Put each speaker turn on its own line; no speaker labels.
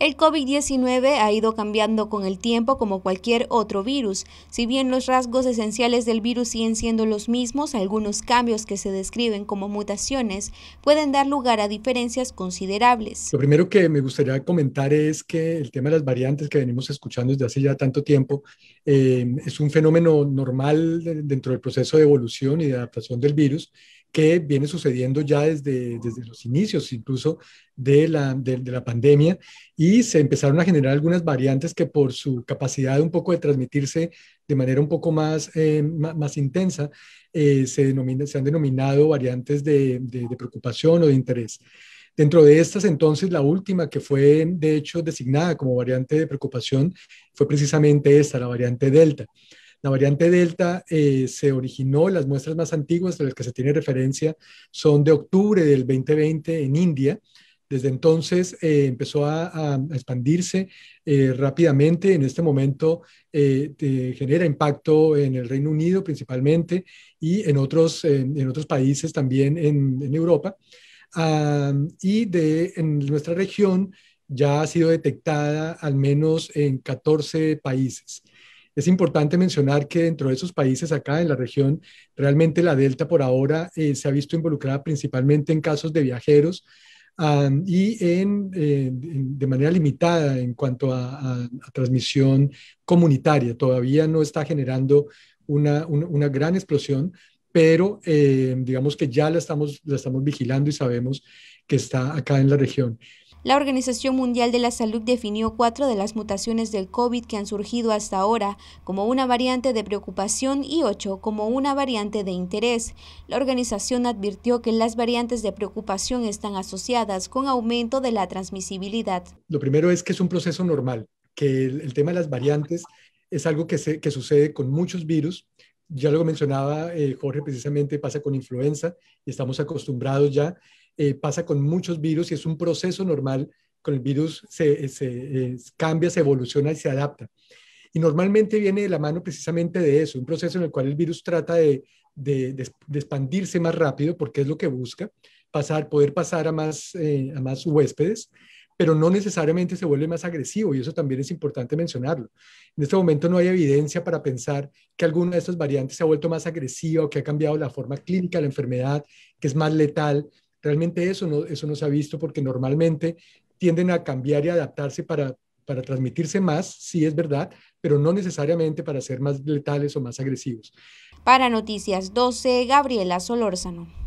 El COVID-19 ha ido cambiando con el tiempo como cualquier otro virus. Si bien los rasgos esenciales del virus siguen siendo los mismos, algunos cambios que se describen como mutaciones pueden dar lugar a diferencias considerables. Lo
primero que me gustaría comentar es que el tema de las variantes que venimos escuchando desde hace ya tanto tiempo eh, es un fenómeno normal dentro del proceso de evolución y de adaptación del virus que viene sucediendo ya desde, desde los inicios incluso de la, de, la pandemia y se empezaron a generar algunas variantes que por su capacidad un poco de transmitirse de manera un poco más, eh, más, intensa, eh, se, se han denominado variantes de, de, de preocupación o de interés. Dentro de estas, entonces, la última que fue, de hecho, designada como variante de preocupación fue precisamente esta, la variante Delta. La variante Delta eh, se originó, las muestras más antiguas de las que se tiene referencia son de octubre del 2020 en India. Desde entonces eh, empezó a, expandirse eh, rápidamente. En este momento genera impacto en el Reino Unido principalmente y en otros, en otros países también en, Europa. y de, en nuestra región ya ha sido detectada al menos en 14 países. Es importante mencionar que dentro de esos países acá en la región, realmente la Delta por ahora eh, se ha visto involucrada principalmente en casos de viajeros y eh, en, de manera limitada en cuanto a, transmisión comunitaria. Todavía no está generando una, una, gran explosión, pero eh, digamos que ya la estamos, la estamos vigilando y sabemos que está acá en la región.
La Organización Mundial de la Salud definió cuatro de las mutaciones del COVID que han surgido hasta ahora como una variante de preocupación y ocho como una variante de interés. La organización advirtió que las variantes de preocupación están asociadas con aumento de la transmisibilidad.
Lo primero es que es un proceso normal, que el, tema de las variantes es algo que, se, sucede con muchos virus. Ya lo mencionaba eh, Jorge, precisamente pasa con influenza y estamos acostumbrados ya eh, pasa con muchos virus y es un proceso normal. Con el virus se, eh, eh, cambia, se evoluciona y se adapta. Y normalmente viene de la mano precisamente de eso, un proceso en el cual el virus trata de, expandirse más rápido porque es lo que busca, pasar, poder pasar a más, a más huéspedes pero no necesariamente se vuelve más agresivo y eso también es importante mencionarlo. En este momento no hay evidencia para pensar que alguna de estas variantes se ha vuelto más agresiva o que ha cambiado la forma clínica de la enfermedad, que es más letal. Realmente eso no, eso no se ha visto porque normalmente tienden a cambiar y adaptarse para, para transmitirse más, sí es verdad, pero no necesariamente para ser más letales o más agresivos.
Para Noticias 12, Gabriela Solórzano.